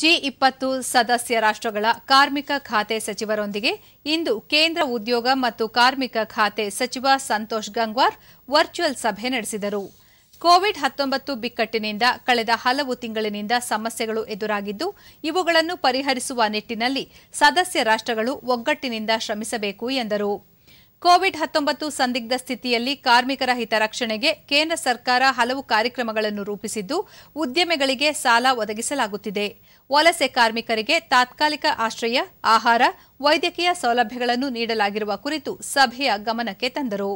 G ಇಪ್ಪತ್ತು ಸದಸ್ಯ ರಾಷ್ಟ್ರಗಳ ಕಾರ್ಮಿಕ ಖಾತೆ ಸಚಿವರೊಂದಿಗೆ ಇಂದು ಕೇಂದ್ರ ಉದ್ಯೋಗ ಮತ್ತು ಕಾರ್ಮಿಕ ಖಾತೆ ಸಚಿವ ಸಂತೋಷ್ ಗಂಗ್ವಾರ್ ವರ್ಚುವಲ್ ಸಭೆ ನಡೆಸಿದರು ಕೋವಿಡ್ ಹತ್ತೊಂಬತ್ತು ಬಿಕ್ಕಟ್ಟಿನಿಂದ ಕಳೆದ ಹಲವು ತಿಂಗಳಿನಿಂದ ಸಮಸ್ಯೆಗಳು ಎದುರಾಗಿದ್ದು ಇವುಗಳನ್ನು ಪರಿಹರಿಸುವ ನಿಟ್ಟಿನಲ್ಲಿ ಸದಸ್ಯ ರಾಷ್ಟ್ರಗಳು ಒಗ್ಗಟ್ಟಿನಿಂದ ಶ್ರಮಿಸಬೇಕು ಎಂದರು ಕೋವಿಡ್ ಹತ್ತೊಂಬತ್ತು ಸಂದಿಗ್ಧ ಸ್ಥಿತಿಯಲ್ಲಿ ಕಾರ್ಮಿಕರ ಹಿತರಕ್ಷಣೆಗೆ ಕೇಂದ್ರ ಸರ್ಕಾರ ಹಲವು ಕಾರ್ಯಕ್ರಮಗಳನ್ನು ರೂಪಿಸಿದ್ದು ಉದ್ಯಮಿಗಳಿಗೆ ಸಾಲ ಒದಗಿಸಲಾಗುತ್ತಿದೆ ವಲಸೆ ಕಾರ್ಮಿಕರಿಗೆ ತಾತ್ಕಾಲಿಕ ಆಶ್ರಯ ಆಹಾರ ವೈದ್ಯಕೀಯ ಸೌಲಭ್ಯಗಳನ್ನು ನೀಡಲಾಗಿರುವ ಕುರಿತು ಸಭೆಯ ಗಮನಕ್ಕೆ ತಂದರು